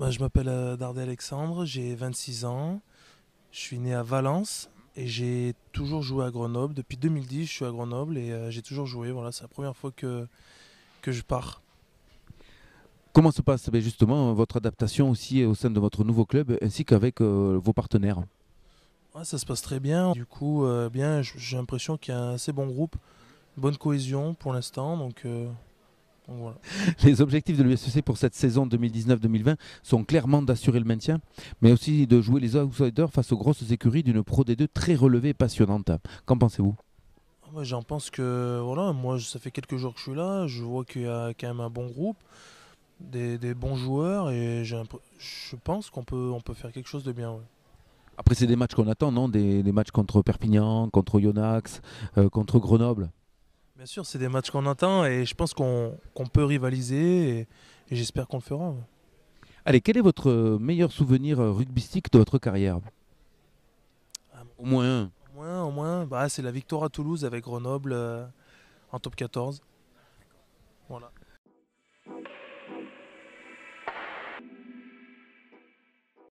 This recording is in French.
Bah, je m'appelle euh, Dardé Alexandre, j'ai 26 ans, je suis né à Valence et j'ai toujours joué à Grenoble. Depuis 2010, je suis à Grenoble et euh, j'ai toujours joué. Voilà, c'est la première fois que, que je pars. Comment se passe ben, justement votre adaptation aussi euh, au sein de votre nouveau club ainsi qu'avec vos partenaires Ça se passe très bien. Du coup, j'ai l'impression qu'il y a un assez bon groupe, bonne cohésion pour l'instant. Donc Les objectifs de l'USC e pour cette saison 2019-2020 sont clairement d'assurer le maintien, mais aussi de jouer les outsiders face aux grosses écuries d'une Pro des deux très relevée et passionnante. Qu'en pensez-vous ah, J'en pense que voilà, moi ça fait quelques jours que je suis là, je vois qu'il y a quand même un bon groupe, des, bons joueurs et je pense qu'on peut, on peut faire quelque chose de bien. Après c'est des matchs qu'on attend, non des, matchs contre Perpignan, contre Yonax, euh, contre Grenoble. Bien sûr, c'est des matchs qu'on attend et je pense qu'on peut rivaliser et, j'espère qu'on le fera. Allez, quel est votre meilleur souvenir euh, rugbystique de votre carrière Au moins Au moins, au moins bah, c'est la victoire à Toulouse avec Grenoble euh, en top 14. Voilà.